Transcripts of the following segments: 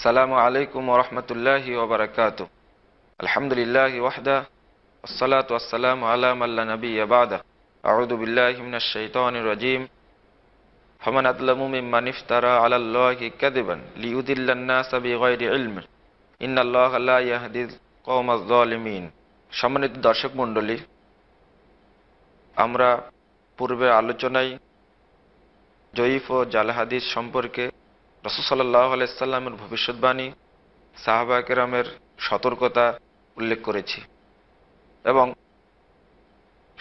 আসসালামু আলাইকুম ওরহমতুল্লাহি ওবরাকাত আলহামদুলিল্লাহ ওয়াহদা আসসালাত আসসালাম আলাম আল্লাহ নবী আবাদা আউদুবিল্লাহিমিনা শৈতান হমন ফমান আদলামু মিম্মান ইফতারা আলাল্লাহি কাযিবান লিইউদিল্লান-নাস বিগাইরি ইলম ইন্নাল্লাহা লা ইয়াহদিল কওমাজ জালিমিন সম্মানিত দর্শক মণ্ডলী আমরা পূর্বে আলোচনায় জয়ীফ ও জালহাদিস সম্পর্কে রসুসাল্লাহ আলাইসাল্লামের ভবিষ্যৎবাণী সাহাবা কেরামের সতর্কতা উল্লেখ করেছি এবং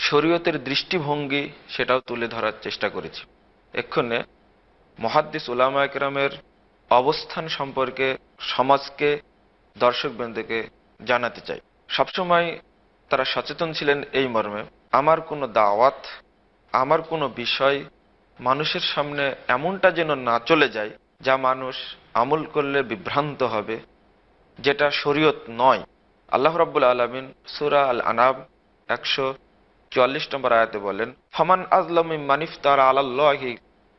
শরীয়তের দৃষ্টিভঙ্গি সেটাও তুলে ধরার চেষ্টা করেছি এক্ষণে মহাদ্দিস উলামা একরামের অবস্থান সম্পর্কে সমাজকে দর্শকবৃন্দকে জানাতে চাই সবসময় তারা সচেতন ছিলেন এই মর্মে আমার কোনো দাওয়াত আমার কোনো বিষয় মানুষের সামনে এমনটা যেন না চলে যায় যা মানুষ আমল করলে বিভ্রান্ত হবে যেটা শরীয়ত নয় আল্লাহ রব্বুল আলমিন সুরা আল আনাব একশো চুয়াল্লিশ নম্বর আয়াতে বলেন ফমান আজলাম মানিফ তারা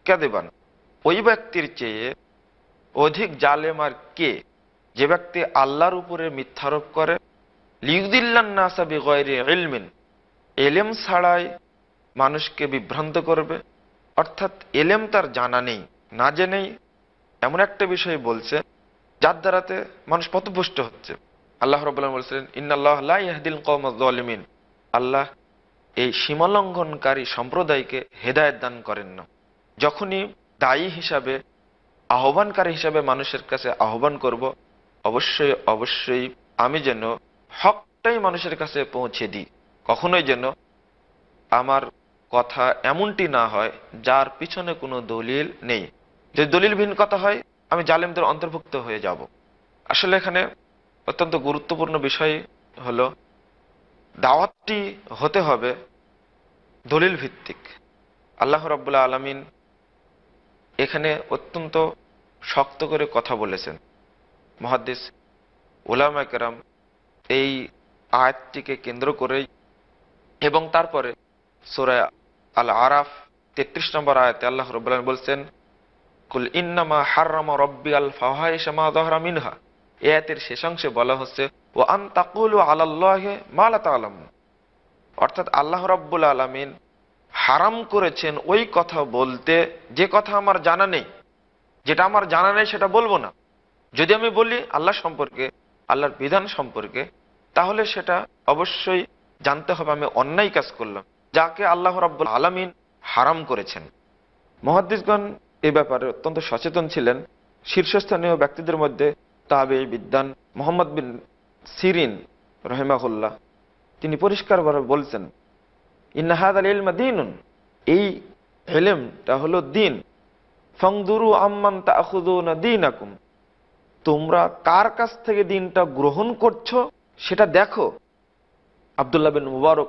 কে দেবান ওই ব্যক্তির চেয়ে অধিক জালেম আর কে যে ব্যক্তি আল্লাহর উপরে মিথ্যারোপ করে লিউদ্দিল্লান্নাসাবি গয়রে ইলমিন এলেম ছাড়াই মানুষকে বিভ্রান্ত করবে অর্থাৎ এলেম তার জানা নেই না জেনেই এমন একটা বিষয় বলছে যার দ্বারাতে মানুষ পথভ্রষ্ট হচ্ছে আল্লাহ রবাহ বলছিলেন ইন্নাল্লাহদিল কৌমিন আল্লাহ এই সীমালঙ্ঘনকারী সম্প্রদায়কে হেদায়ত দান করেন না যখনই দায়ী হিসাবে আহ্বানকারী হিসাবে মানুষের কাছে আহ্বান করব অবশ্যই অবশ্যই আমি যেন হকটাই মানুষের কাছে পৌঁছে দিই কখনোই যেন আমার কথা এমনটি না হয় যার পিছনে কোনো দলিল নেই যদি দলিল ভিন্ন কথা হয় আমি জালেমদের অন্তর্ভুক্ত হয়ে যাব আসলে এখানে অত্যন্ত গুরুত্বপূর্ণ বিষয় হলো দাওয়াতটি হতে হবে দলিল ভিত্তিক আল্লাহ রব্বুল্লা আলমিন এখানে অত্যন্ত শক্ত করে কথা বলেছেন মহাদ্দিস ওলামা কেরাম এই আয়াতটিকে কেন্দ্র করেই এবং তারপরে সোরা আল আরাফ তেত্রিশ নম্বর আয়াতে আল্লাহ রবাহ বলছেন কুল ইন্নামা হাররামা রব্বি আল ফাহাইশামা মিনহা এয়াতের শেষাংশে বলা হচ্ছে ও আন তাকুল আলাল্লাহে মালা তালাম অর্থাৎ আল্লাহ রব্বুল আলমিন হারাম করেছেন ওই কথা বলতে যে কথা আমার জানা নেই যেটা আমার জানা নেই সেটা বলবো না যদি আমি বলি আল্লাহ সম্পর্কে আল্লাহর বিধান সম্পর্কে তাহলে সেটা অবশ্যই জানতে হবে আমি অন্যায় কাজ করলাম যাকে আল্লাহ রাব্বুল আলমিন হারাম করেছেন মহাদ্দিসগণ এ ব্যাপারে অত্যন্ত সচেতন ছিলেন শীর্ষস্থানীয় ব্যক্তিদের মধ্যে তাবে বিদ্যান মোহাম্মদ বিন সিরিন রহেমাহুল্লাহ তিনি পরিষ্কারভাবে বলছেন ইনাহাদ আল ইলমা দিন এই হেলেমটা হলো দিন ফংদুরু আম্মান না দিন আকুম তোমরা কার কাছ থেকে দিনটা গ্রহণ করছো সেটা দেখো আবদুল্লাহ বিন মুবারক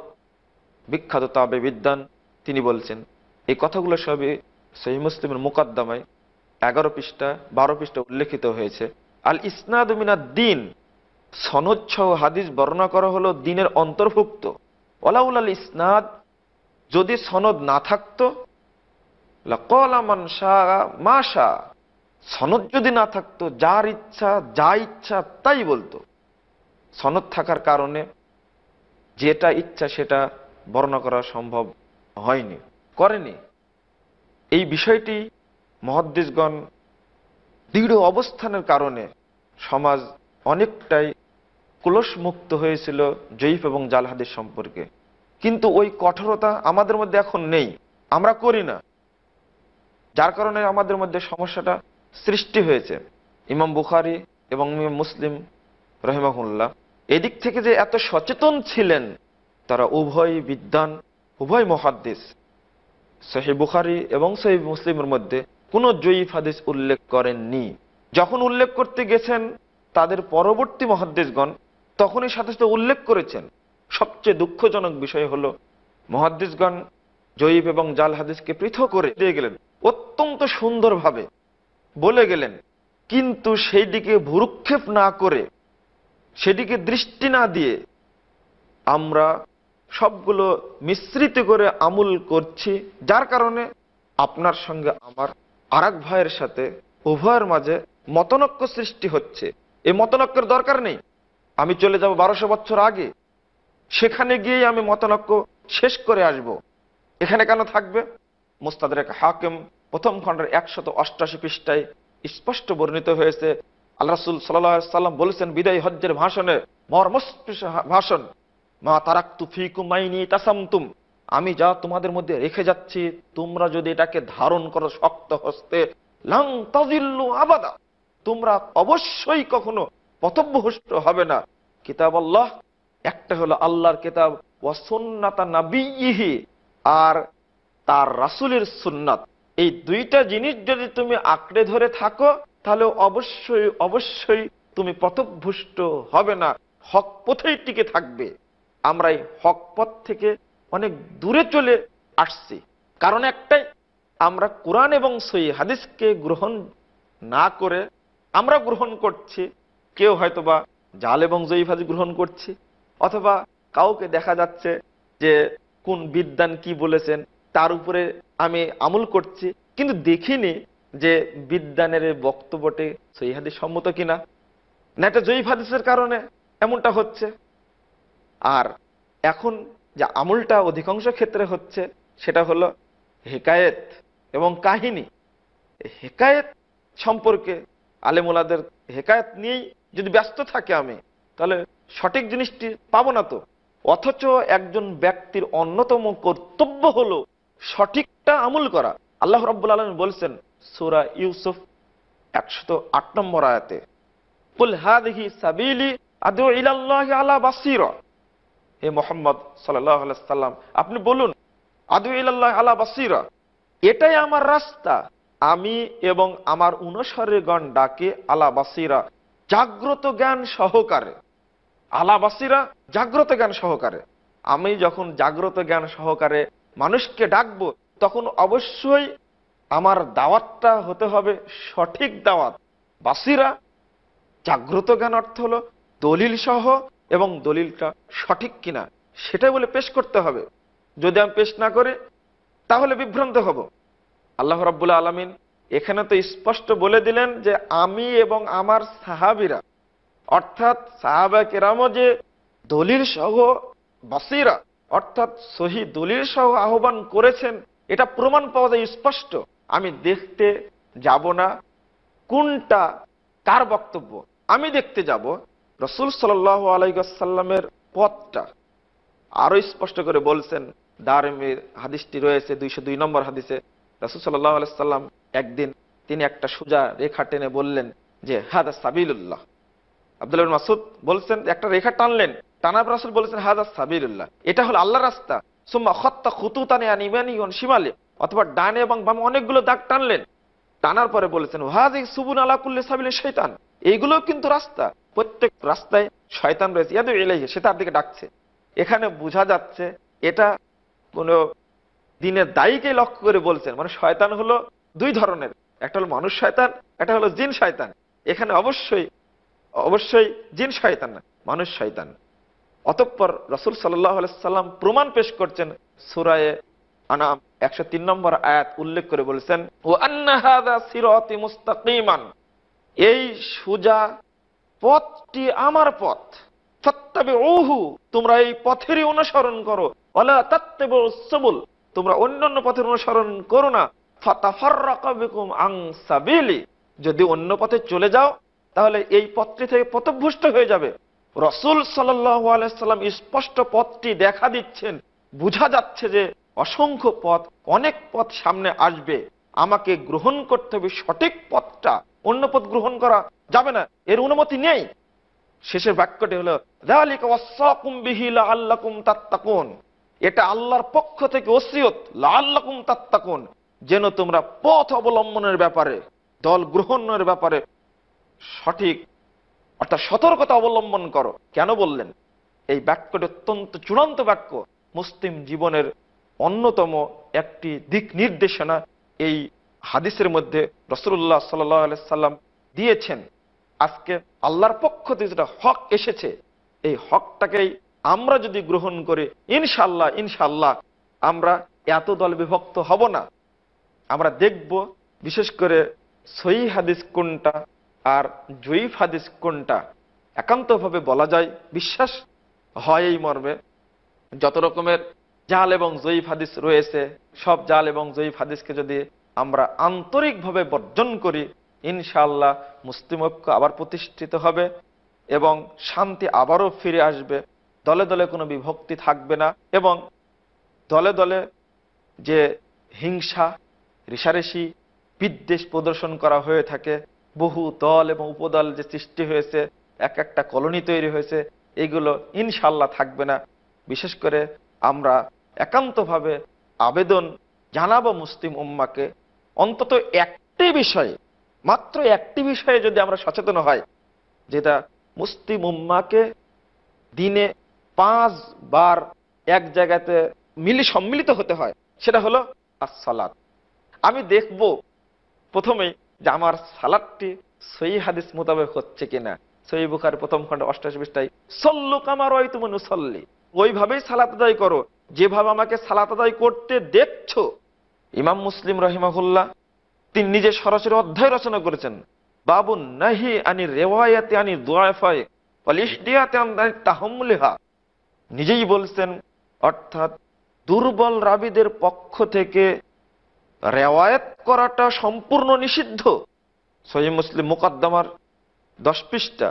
বিখ্যাত তাবে বিদ্যান তিনি বলছেন এই কথাগুলো সবই সেই মুসলিমের মোকদ্দমায় এগারো পৃষ্ঠা বারো পৃষ্ঠা উল্লেখিত হয়েছে আল ইসনাদ মিনাদ দিন সনচ্ছহ হাদিস বর্ণনা করা হলো দিনের অন্তর্ভুক্ত ওলাউল আল ইসনাদ যদি সনদ না থাকত মাশা সনদ যদি না থাকতো যার ইচ্ছা যা ইচ্ছা তাই বলতো সনদ থাকার কারণে যেটা ইচ্ছা সেটা বর্ণনা করা সম্ভব হয়নি করেনি এই বিষয়টি মহাদ্দেশগণ দৃঢ় অবস্থানের কারণে সমাজ অনেকটাই মুক্ত হয়েছিল জয়ীফ এবং জালহাদের সম্পর্কে কিন্তু ওই কঠোরতা আমাদের মধ্যে এখন নেই আমরা করি না যার কারণে আমাদের মধ্যে সমস্যাটা সৃষ্টি হয়েছে ইমাম বুখারি এবং মুসলিম রহিমাহুল্লাহ এদিক থেকে যে এত সচেতন ছিলেন তারা উভয় বিদ্যান উভয় মহাদ্দেশ সহি বুখারি এবং সহি মুসলিমের মধ্যে কোন জয়ীফ হাদিস উল্লেখ করেননি যখন উল্লেখ করতে গেছেন তাদের পরবর্তী মহাদ্দেশগণ তখনই সাথে সাথে উল্লেখ করেছেন সবচেয়ে দুঃখজনক বিষয় হল মহাদ্দেশগণ জয়ীফ এবং জাল হাদিসকে পৃথক করে দিয়ে গেলেন অত্যন্ত সুন্দরভাবে বলে গেলেন কিন্তু সেই দিকে ভুরুক্ষেপ না করে সেদিকে দৃষ্টি না দিয়ে আমরা সবগুলো মিশ্রিত করে আমুল করছি যার কারণে আপনার সঙ্গে আমার আরাক ভাইয়ের সাথে উভয়ের মাঝে মতনক্য সৃষ্টি হচ্ছে এই মতনক্যের দরকার নেই আমি চলে যাব বারোশো বছর আগে সেখানে গিয়েই আমি মতনক্য শেষ করে আসব। এখানে কেন থাকবে মোস্তাদের হাকিম প্রথম খণ্ডের একশত অষ্টাশি পৃষ্ঠায় স্পষ্ট বর্ণিত হয়েছে আল্লাহ রসুল সাল্লাম বলেছেন বিদায় হজ্জের ভাষণে মর্মস্পৃশ ভাষণ মা তারাক্তু মাইনি তাসামতুম আমি যা তোমাদের মধ্যে রেখে যাচ্ছি তোমরা যদি এটাকে ধারণ করো শক্ত হস্তে লাং তাজিল্লু আবাদা তোমরা অবশ্যই কখনো পথভ্যষ্ট হবে না কিতাব আল্লাহ একটা হলো আল্লাহর কিতাব ওয়াসন্নাতা নাবিহি আর তার রাসুলের সুন্নাত এই দুইটা জিনিস যদি তুমি আঁকড়ে ধরে থাকো তাহলে অবশ্যই অবশ্যই তুমি পথভ্যষ্ট হবে না হক পথেই টিকে থাকবে আমরা এই হক পথ থেকে অনেক দূরে চলে আসছি কারণ একটাই আমরা কোরআন এবং সই হাদিসকে গ্রহণ না করে আমরা গ্রহণ করছি কেউ হয়তোবা জাল এবং জয়ী হাদিস গ্রহণ করছি অথবা কাউকে দেখা যাচ্ছে যে কোন বিদ্যান কি বলেছেন তার উপরে আমি আমল করছি কিন্তু দেখিনি যে বিদ্যানের বক্তব্যটি সই হাদিস সম্মত কিনা না এটা জয়ীফ হাদিসের কারণে এমনটা হচ্ছে আর এখন যে আমলটা অধিকাংশ ক্ষেত্রে হচ্ছে সেটা হলো হেকায়েত এবং কাহিনী হেকায়েত সম্পর্কে আলেমোলাদের হেকায়েত নিয়েই যদি ব্যস্ত থাকে আমি তাহলে সঠিক জিনিসটি পাবো না তো অথচ একজন ব্যক্তির অন্যতম কর্তব্য হলো সঠিকটা আমুল করা আল্লাহ রব্বুল আলম বলছেন সুরা ইউসুফ একশত আট নম্বর আয়াতে পুল হা দেখি সাবিলি আদৌ ইলাল্লাহ আলা বাসির হে মোহাম্মদ সাল্লাম আপনি বলুন আদু ইল্লাহ আলা বাসিরা এটাই আমার রাস্তা আমি এবং আমার অনুসারীগণ ডাকে আলা বাসিরা জাগ্রত জ্ঞান সহকারে আলা বাসিরা জাগ্রত জ্ঞান সহকারে আমি যখন জাগ্রত জ্ঞান সহকারে মানুষকে ডাকবো তখন অবশ্যই আমার দাওয়াতটা হতে হবে সঠিক দাওয়াত বাসিরা জাগ্রত জ্ঞান অর্থ হলো দলিল সহ এবং দলিলটা সঠিক কিনা সেটাই বলে পেশ করতে হবে যদি আমি পেশ না করে তাহলে বিভ্রান্ত হব আল্লাহ রাবুল্লা আলমিন এখানে তো স্পষ্ট বলে দিলেন যে আমি এবং আমার সাহাবিরা অর্থাৎ সাহাবা কেরামও যে দলিল সহ বাসিরা অর্থাৎ সহি দলিল সহ আহ্বান করেছেন এটা প্রমাণ পাওয়া যায় স্পষ্ট আমি দেখতে যাব না কোনটা কার বক্তব্য আমি দেখতে যাব রসুল সাল্লাহ আলাইসাল্লামের পথটা আরো স্পষ্ট করে বলছেন দারমের হাদিসটি রয়েছে দুইশো দুই নম্বর হাদিসে রসুল সাল্লাহ আলাইসাল্লাম একদিন তিনি একটা সোজা রেখা টেনে বললেন যে হাদা সাবিল্লাহ আবদুল্লাহ মাসুদ বলছেন একটা রেখা টানলেন টানা রাসুল বলছেন হাদা সাবিল্লাহ এটা হলো আল্লাহ রাস্তা সুম্মা খত্তা খুতুতানে আনিমানি অথবা ডানে এবং বামে অনেকগুলো দাগ টানলেন টানার পরে বলেছেন হাজ এই সুবুন আলাকুল্লি সাবিলে শৈতান এইগুলো কিন্তু রাস্তা প্রত্যেক রাস্তায় শয়তান রয়েছে ইয়াদু এলাইহে সে তার দিকে ডাকছে এখানে বোঝা যাচ্ছে এটা কোনো দিনের দায়ীকে লক্ষ্য করে বলছেন মানে শয়তান হলো দুই ধরনের একটা হলো মানুষ শয়তান একটা হলো জিন শয়তান এখানে অবশ্যই অবশ্যই জিন শয়তান না মানুষ শয়তান অতঃপর রসুল সাল্লাহ সাল্লাম প্রমাণ পেশ করছেন সুরায়ে আনাম একশো তিন নম্বর আয়াত উল্লেখ করে বলেছেন ও সিরতি এই সুজা পথটি আমার পথ সত্যাবে ওহু তোমরা এই পথেরই অনুসরণ করো তোমরা অন্য সবুল তোমরা অন্যান্য পথের অনুসরণ করো না যদি অন্য পথে চলে যাও তাহলে এই পথটি থেকে পথভ্রষ্ট হয়ে যাবে রসুল সাল্লাম স্পষ্ট পথটি দেখা দিচ্ছেন বুঝা যাচ্ছে যে অসংখ্য পথ অনেক পথ সামনে আসবে আমাকে গ্রহণ করতে হবে সঠিক পথটা অন্য পথ গ্রহণ করা যাবে না এর অনুমতি নেই শেষের বাক্যটি হলো তাত্তাকুন এটা আল্লাহর পক্ষ থেকে ওসিয়ত লাল্লাকুম তাত্তাকুন যেন তোমরা পথ অবলম্বনের ব্যাপারে দল গ্রহণের ব্যাপারে সঠিক অর্থাৎ সতর্কতা অবলম্বন করো কেন বললেন এই বাক্যটি অত্যন্ত চূড়ান্ত বাক্য মুসলিম জীবনের অন্যতম একটি দিক নির্দেশনা এই হাদিসের মধ্যে রসুল্লাহ সাল্লাহ সাল্লাম দিয়েছেন আজকে আল্লাহর পক্ষ থেকে যেটা হক এসেছে এই হকটাকেই আমরা যদি গ্রহণ করি ইনশাল্লাহ ইনশাল্লাহ আমরা এত দল বিভক্ত হব না আমরা দেখব বিশেষ করে সই হাদিস কোনটা আর জয়ীফ হাদিস কোনটা একান্তভাবে বলা যায় বিশ্বাস হয় এই মর্মে যত রকমের জাল এবং জয়ীফ হাদিস রয়েছে সব জাল এবং জয়ীফ হাদিসকে যদি আমরা আন্তরিকভাবে বর্জন করি ইনশাআল্লাহ মুসলিম ঐক্য আবার প্রতিষ্ঠিত হবে এবং শান্তি আবারও ফিরে আসবে দলে দলে কোনো বিভক্তি থাকবে না এবং দলে দলে যে হিংসা ঋষারেষি বিদ্বেষ প্রদর্শন করা হয়ে থাকে বহু দল এবং উপদল যে সৃষ্টি হয়েছে এক একটা কলোনি তৈরি হয়েছে এগুলো ইনশাল্লাহ থাকবে না বিশেষ করে আমরা একান্তভাবে আবেদন জানাবো মুসলিম উম্মাকে অন্তত একটি বিষয়ে মাত্র একটি বিষয়ে যদি আমরা সচেতন হয় যেটা মুসলিম উম্মাকে দিনে পাঁচ বার এক জায়গাতে মিলি সম্মিলিত হতে হয় সেটা হলো সালাদ আমি দেখব প্রথমে যে আমার সালাদটি সই হাদিস মোতাবেক হচ্ছে কিনা সই বুখার প্রথম খন্ড অষ্টাশ বিশটাই সল্লুক আমার ওই তুমি সল্লি ওইভাবেই সালাত আদায় করো যেভাবে আমাকে সালাত আদায় করতে দেখছ ইমাম মুসলিম রহিমাহুল্লাহ তিনি নিজে সরাসরি অধ্যায় রচনা করেছেন বাবু নাহি আনি রেওয়ায়াতে আনি দোয়াফায় নিজেই বলছেন অর্থাৎ দুর্বল রাবিদের পক্ষ থেকে রেওয়ায়ত করাটা সম্পূর্ণ নিষিদ্ধ সহি মুসলিম মোকাদ্দমার দশ পৃষ্ঠা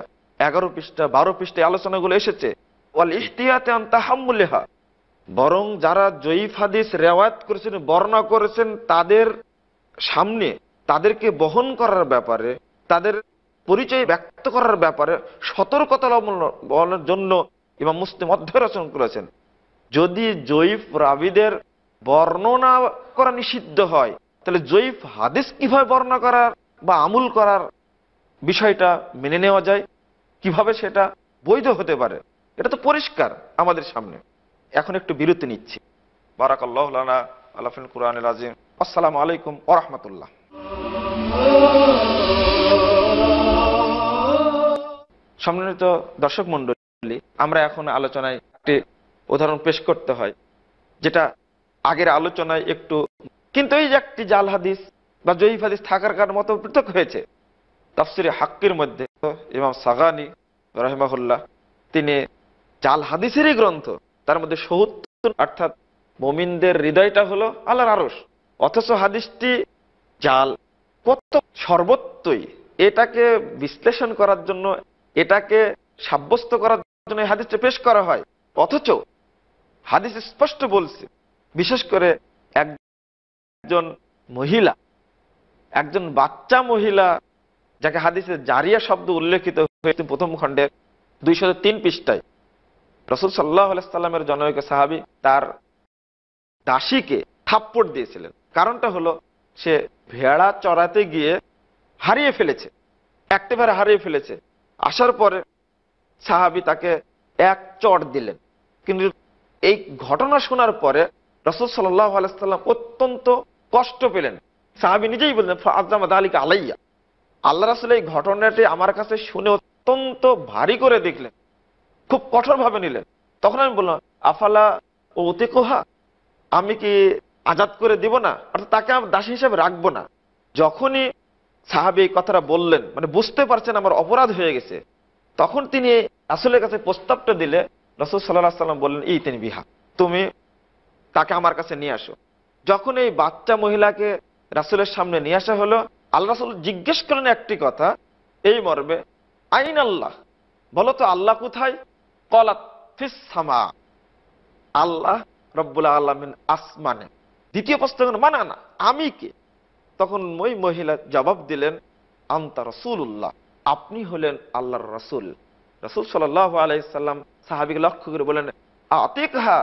এগারো পৃষ্ঠা বারো পৃষ্ঠে আলোচনাগুলো এসেছে ওয়াল ইস্তিয়াতে আন তাহাম্মুলেহা বরং যারা জয়ীফ হাদিস রেওয়ায়ত করেছেন বর্ণনা করেছেন তাদের সামনে তাদেরকে বহন করার ব্যাপারে তাদের পরিচয় ব্যক্ত করার ব্যাপারে সতর্কতা সতর্কতামূলক জন্য ইমাম মুসলিম অধ্যায় রচনা করেছেন যদি জয়ীফ রাবিদের বর্ণনা করা নিষিদ্ধ হয় তাহলে জয়ীফ হাদিস কিভাবে বর্ণনা করার বা আমুল করার বিষয়টা মেনে নেওয়া যায় কিভাবে সেটা বৈধ হতে পারে এটা তো পরিষ্কার আমাদের সামনে এখন একটু বিরতি নিচ্ছি বারাকাল্লাহ আল্লাহ কুরআন আজিম আসসালামু আলাইকুম ওরহমতুল্লাহ সম্মানিত দর্শক মন্ডলী আমরা এখন আলোচনায় একটি উদাহরণ পেশ করতে হয় যেটা আগের আলোচনায় একটু কিন্তু এই যে একটি জাল হাদিস বা জয়ীফ হাদিস থাকার কারণ মতো পৃথক হয়েছে তাফসিরে হাক্কির মধ্যে ইমাম সাগানি রহমাহুল্লাহ তিনি জাল হাদিসেরই গ্রন্থ তার মধ্যে সত্তর অর্থাৎ মমিনদের হৃদয়টা হলো আল্লাহর আরস অথচ হাদিসটি জাল কত সর্বত্রই এটাকে বিশ্লেষণ করার জন্য এটাকে সাব্যস্ত করার জন্য হাদিসটা পেশ করা হয় অথচ হাদিস স্পষ্ট বলছে বিশেষ করে একজন মহিলা একজন বাচ্চা মহিলা যাকে হাদিসে জারিয়া শব্দ উল্লেখিত হয়েছে প্রথম খণ্ডের দুইশো তিন পৃষ্ঠায় রসুল সাল্লাহ আলাইস্লামের জনৈক সাহাবি তার দাসীকে থাপ্পট দিয়েছিলেন কারণটা হলো সে ভেড়া চড়াতে গিয়ে হারিয়ে ফেলেছে একটি ভেড়া হারিয়ে ফেলেছে আসার পরে সাহাবি তাকে এক চট দিলেন কিন্তু এই ঘটনা শোনার পরে রসদ সাল্লাহ আলাইসাল্লাম অত্যন্ত কষ্ট পেলেন সাহাবি নিজেই বললেন আজামাদ আলীকে আলাইয়া আল্লাহ রাসুল এই ঘটনাটি আমার কাছে শুনে অত্যন্ত ভারী করে দেখলেন খুব কঠোরভাবে নিলেন তখন আমি বললাম আফালা ও অতি কোহা আমি কি আজাদ করে দিব না অর্থাৎ তাকে আমি দাসী হিসেবে রাখবো না যখনই সাহাবি এই কথাটা বললেন মানে বুঝতে পারছেন আমার অপরাধ হয়ে গেছে তখন তিনি রাসুলের কাছে প্রস্তাবটা দিলে রসুল সাল্লাহ সাল্লাম বললেন এই তিনি বিহা তুমি তাকে আমার কাছে নিয়ে আসো যখন এই বাচ্চা মহিলাকে রাসুলের সামনে নিয়ে আসা হলো আল্লাহ রাসুল জিজ্ঞেস করেন একটি কথা এই মর্মে আইন আল্লাহ বলো তো আল্লাহ কোথায় আল্লাহ আলমিন আসমানে দ্বিতীয় প্রশ্ন মানে না আমি কে তখন ওই মহিলা জবাব দিলেন আন্তা রসুল্লাহ আপনি হলেন আল্লাহর রসুল রসুল সাল্লাহ আলাইসাল্লাম লক্ষ্য করে বলেন আতিকহা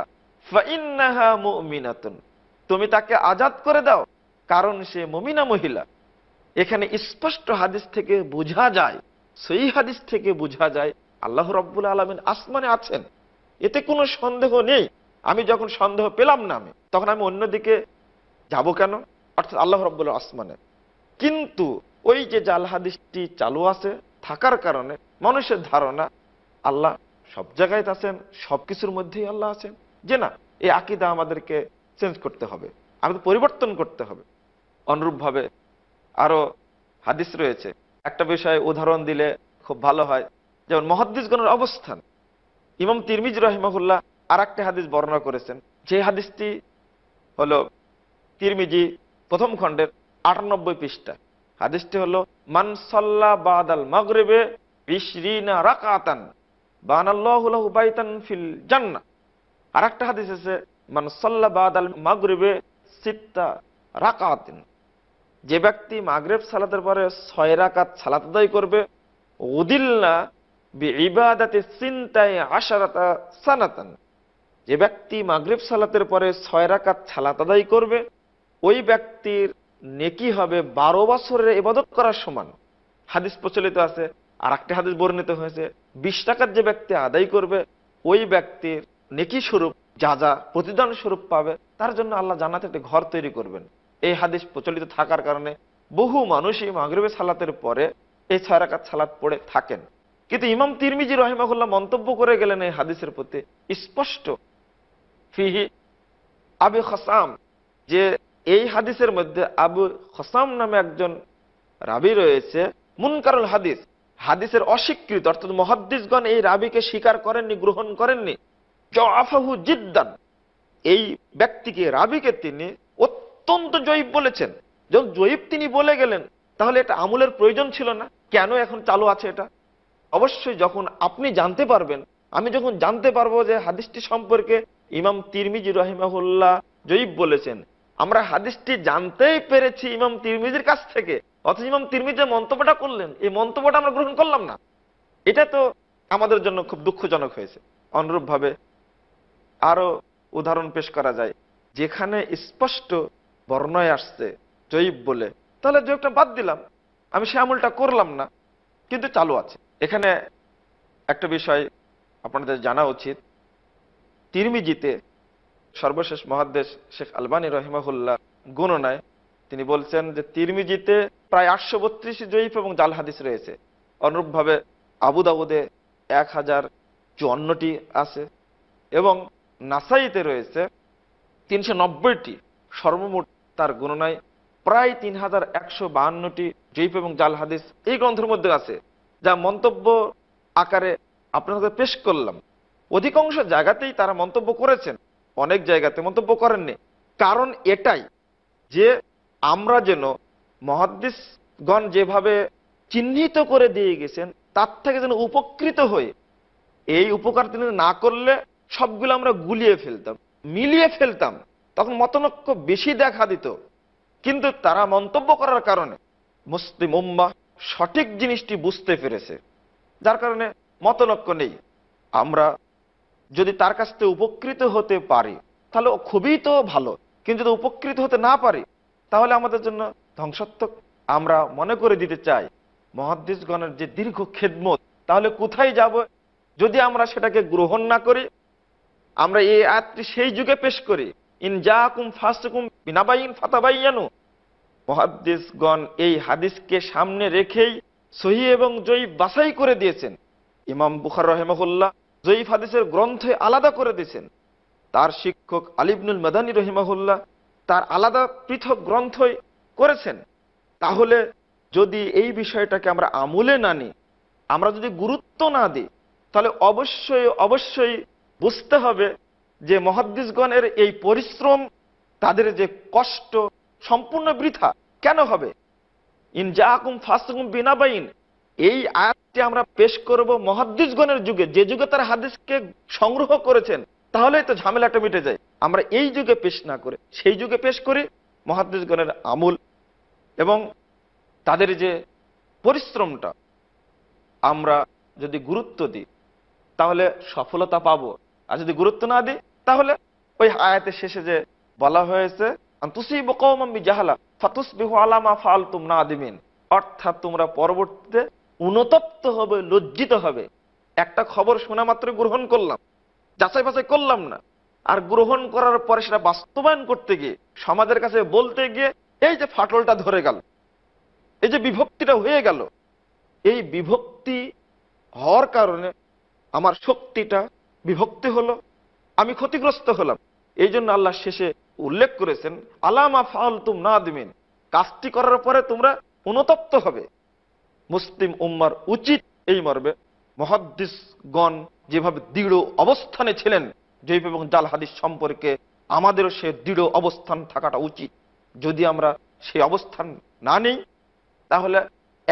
তুমি তাকে আজাদ করে দাও কারণ সে মমিনা মহিলা এখানে স্পষ্ট হাদিস থেকে বোঝা যায় সেই হাদিস থেকে বোঝা যায় আল্লাহ রব্বুল আলমিন আসমানে আছেন এতে কোনো সন্দেহ নেই আমি যখন সন্দেহ পেলাম না আমি তখন আমি অন্যদিকে যাব কেন অর্থাৎ আল্লাহ রব্বুল আসমানে কিন্তু ওই যে জাল হাদিসটি চালু আছে থাকার কারণে মানুষের ধারণা আল্লাহ সব জায়গায় আছেন সব কিছুর মধ্যেই আল্লাহ আছেন যে না এই আকিদা আমাদেরকে চেঞ্জ করতে হবে আমাদের পরিবর্তন করতে হবে অনুরূপভাবে আরও হাদিস রয়েছে একটা বিষয়ে উদাহরণ দিলে খুব ভালো হয় যেমন মহাদ্দিসগণের অবস্থান ইমাম তিরমিজ রহিমহুল্লাহ আর একটা হাদিস বর্ণনা করেছেন যে হাদিসটি হল তিরমিজি প্রথম খণ্ডের আটানব্বই পৃষ্ঠা হাদিসটি হল মানসাল্লা বাদাল মগরেবে ইশরিনা রাকাতান বানাল্লাহুলাহু বাইতান ফিল জান্না আর একটা হাদিস আছে মানসাল্লা বাদাল মগরেবে সিত্তা রাকাতিন যে ব্যক্তি মাগরেব সালাতের পরে ছয় রাকাত সালাত আদায় করবে উদিল্লা যে ব্যক্তি মাগরীব সালাতের পরে ছয় রাকাত সালাত আদায় করবে ওই ব্যক্তির নেকি হবে বারো বছরের ইবাদত করার সমান হাদিস প্রচলিত আছে আর একটা হাদিস বর্ণিত হয়েছে বিশ টাকার যে ব্যক্তি আদায় করবে ওই ব্যক্তির নেকি স্বরূপ যা যা প্রতিদান স্বরূপ পাবে তার জন্য আল্লাহ জান্নাতে একটি ঘর তৈরি করবেন এই হাদিস প্রচলিত থাকার কারণে বহু মানুষই মাগরিবে সালাতের পরে এই ছয় রাকাত সালাত পড়ে থাকেন কিন্তু ইমাম তিরমিজি রহিমাহুল্লাহ মন্তব্য করে গেলেন এই হাদিসের প্রতি স্পষ্ট ফিহি আবু হসাম যে এই হাদিসের মধ্যে আবু হসাম নামে একজন রাবি রয়েছে মুনকারুল হাদিস হাদিসের অস্বীকৃত অর্থাৎ মহাদ্দিসগণ এই রাবিকে স্বীকার করেননি গ্রহণ করেননি জফাহু জিদ্দান এই ব্যক্তিকে রাবিকে তিনি অত্যন্ত জয়ীব বলেছেন যখন জয়ীব তিনি বলে গেলেন তাহলে এটা আমুলের প্রয়োজন ছিল না কেন এখন চালু আছে এটা অবশ্যই যখন আপনি জানতে পারবেন আমি যখন জানতে পারবো যে হাদিসটি সম্পর্কে ইমাম তিরমিজি রহিমাহুল্লাহ জয়ীব বলেছেন আমরা হাদিসটি জানতেই পেরেছি ইমাম তিরমিজির কাছ থেকে অথচ ইমাম তিরমিজি মন্তব্যটা করলেন এই মন্তব্যটা আমরা গ্রহণ করলাম না এটা তো আমাদের জন্য খুব দুঃখজনক হয়েছে অনুরূপভাবে আরও উদাহরণ পেশ করা যায় যেখানে স্পষ্ট বর্ণয় আসছে জয়ীব বলে তাহলে জয়বটা বাদ দিলাম আমি সে আমলটা করলাম না কিন্তু চালু আছে এখানে একটা বিষয় আপনাদের জানা উচিত তিরমিজিতে সর্বশেষ মহাদ্দেশ শেখ আলবানী রহিমাহুল্লাহ গুণনায় তিনি বলছেন যে তিরমিজিতে প্রায় আটশো বত্রিশ জয়ীফ এবং জাল হাদিস রয়েছে অনুরূপভাবে আবুদাবুদে এক হাজার চুয়ান্নটি আছে এবং নাসাইতে রয়েছে তিনশো নব্বইটি সর্বমোট তার গুণনায় প্রায় তিন হাজার একশো বাহান্নটি জয়ীফ এবং জাল হাদিস এই গ্রন্থের মধ্যে আছে যা মন্তব্য আকারে আপনাদের পেশ করলাম অধিকাংশ জায়গাতেই তারা মন্তব্য করেছেন অনেক জায়গাতে মন্তব্য করেননি কারণ এটাই যে আমরা যেন মহাদ্দেশগণ যেভাবে চিহ্নিত করে দিয়ে গেছেন তার থেকে যেন উপকৃত হয়ে এই উপকার তিনি না করলে সবগুলো আমরা গুলিয়ে ফেলতাম মিলিয়ে ফেলতাম তখন মতনক্য বেশি দেখা দিত কিন্তু তারা মন্তব্য করার কারণে মুসলিম উম্মা সঠিক জিনিসটি বুঝতে পেরেছে যার কারণে মতলক্ষ্য নেই আমরা যদি তার কাছ থেকে উপকৃত হতে পারি তাহলে খুবই তো ভালো কিন্তু যদি উপকৃত হতে না পারি তাহলে আমাদের জন্য ধ্বংসাত্মক আমরা মনে করে দিতে চাই মহাদ্দেশগণের যে দীর্ঘ খেদমত তাহলে কোথায় যাব যদি আমরা সেটাকে গ্রহণ না করি আমরা এই আয়াতটি সেই যুগে পেশ করি ইন যা ইনজাকুম ফাসকুম বিনাবাইন ফাতাবাই ফাতাবাইয়ানু মহাদ্দিসগণ এই হাদিসকে সামনে রেখেই সহি এবং জয়ীফ বাছাই করে দিয়েছেন ইমাম বুখার রহেমহুল্লাহ জয়ীফ হাদিসের গ্রন্থে আলাদা করে দিয়েছেন তার শিক্ষক আলিবনুল মাদানী রহিমাহুল্লাহ তার আলাদা পৃথক গ্রন্থই করেছেন তাহলে যদি এই বিষয়টাকে আমরা আমুলে না নিই আমরা যদি গুরুত্ব না দিই তাহলে অবশ্যই অবশ্যই বুঝতে হবে যে মহাদ্দিসগণের এই পরিশ্রম তাদের যে কষ্ট সম্পূর্ণ বৃথা কেন হবে ইন ইনজাকুম ফাসকুম বিনাবাইন এই আয়াতটি আমরা পেশ করব মহাদ্দিসগণের যুগে যে যুগে তার হাদিসকে সংগ্রহ করেছেন তাহলে তো ঝামেলাটা মিটে যায় আমরা এই যুগে পেশ না করে সেই যুগে পেশ করি মহাদ্দিসগণের আমূল এবং তাদের যে পরিশ্রমটা আমরা যদি গুরুত্ব দিই তাহলে সফলতা পাব আর যদি গুরুত্ব না দিই তাহলে ওই আয়াতের শেষে যে বলা হয়েছে অর্থাৎ তোমরা পরবর্তীতে উনতপ্ত হবে লজ্জিত হবে একটা খবর শোনা মাত্র গ্রহণ করলাম যাচাই বাছাই করলাম না আর গ্রহণ করার পরে সেটা বাস্তবায়ন করতে গিয়ে সমাজের কাছে বলতে গিয়ে এই যে ফাটলটা ধরে গেল এই যে বিভক্তিটা হয়ে গেল এই বিভক্তি হওয়ার কারণে আমার শক্তিটা বিভক্তি হলো আমি ক্ষতিগ্রস্ত হলাম এই জন্য আল্লাহ শেষে উল্লেখ করেছেন আলামা ফাল তুম না দিমিন কাজটি করার পরে তোমরা অনুতপ্ত হবে মুসলিম উম্মার উচিত এই মর্মে মহাদ্দিসগণ যেভাবে দৃঢ় অবস্থানে ছিলেন জৈব এবং জাল হাদিস সম্পর্কে আমাদেরও সে দৃঢ় অবস্থান থাকাটা উচিত যদি আমরা সেই অবস্থান না নেই তাহলে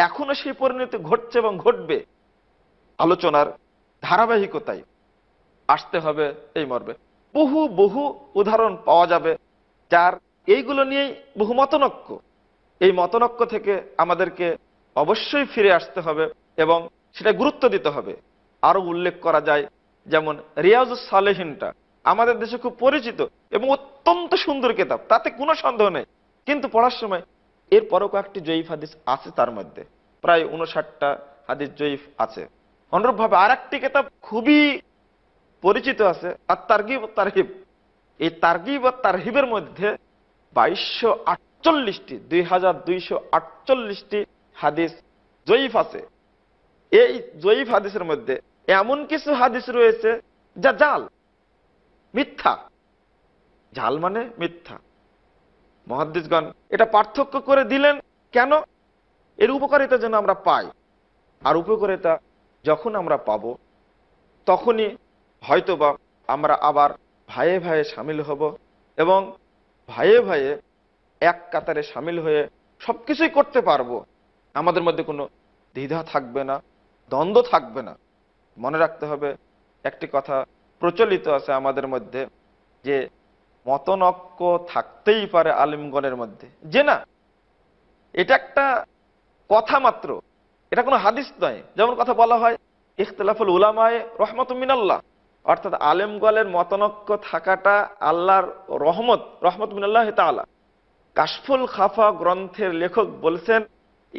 এখনো সেই পরিণতি ঘটছে এবং ঘটবে আলোচনার ধারাবাহিকতায় আসতে হবে এই মর্মে বহু বহু উদাহরণ পাওয়া যাবে যার এইগুলো নিয়েই বহু মতনক্য এই মতনক্য থেকে আমাদেরকে অবশ্যই ফিরে আসতে হবে এবং সেটা গুরুত্ব দিতে হবে আরও উল্লেখ করা যায় যেমন রিয়াজ সালেহিনটা আমাদের দেশে খুব পরিচিত এবং অত্যন্ত সুন্দর কেতাব তাতে কোনো সন্দেহ নেই কিন্তু পড়ার সময় এর পরও কয়েকটি জয়ীফ হাদিস আছে তার মধ্যে প্রায় উনষাটটা হাদিস জয়ীফ আছে অনুরূপভাবে আর একটি কেতাব খুবই পরিচিত আছে আর তার্গিব তারহিব এই তার্গিব ও তারহিবের মধ্যে বাইশশো আটচল্লিশটি দুই হাজার দুইশো আটচল্লিশটি হাদিস জয়ীফ আছে এই জয়ীফ হাদিসের মধ্যে এমন কিছু হাদিস রয়েছে যা জাল মিথ্যা জাল মানে মিথ্যা মহাদিসগণ এটা পার্থক্য করে দিলেন কেন এর উপকারিতা যেন আমরা পাই আর উপকারিতা যখন আমরা পাব তখনই হয়তোবা আমরা আবার ভাইয়ে ভাইয়ে সামিল হব এবং ভাইয়ে ভাইয়ে এক কাতারে সামিল হয়ে সব কিছুই করতে পারবো আমাদের মধ্যে কোনো দ্বিধা থাকবে না দ্বন্দ্ব থাকবে না মনে রাখতে হবে একটি কথা প্রচলিত আছে আমাদের মধ্যে যে মতনক্য থাকতেই পারে আলিমগণের মধ্যে যে না এটা একটা কথা মাত্র এটা কোনো হাদিস নয় যেমন কথা বলা হয় ইখতলাফুল উলামায় রহমতুমিনাল্লাহ অর্থাৎ আলেমগলের মতনক্য থাকাটা আল্লাহর রহমত রহমত মিনাল্লাহ তালা কাশফুল খাফা গ্রন্থের লেখক বলছেন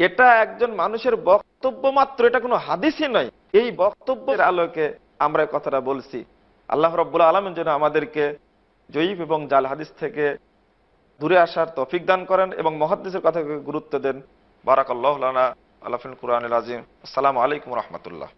এটা একজন মানুষের বক্তব্য মাত্র এটা কোনো হাদিসই নয় এই বক্তব্যের আলোকে আমরা কথাটা বলছি আল্লাহ রব্বুল্লা আলমের জন্য আমাদেরকে জয়ীফ এবং জাল হাদিস থেকে দূরে আসার তফিক দান করেন এবং মহাদিসের কথাকে গুরুত্ব দেন বারাক আল্লাহ আল্লাহ কুরআন আজিম আসসালামু আলাইকুম রহমতুল্লাহ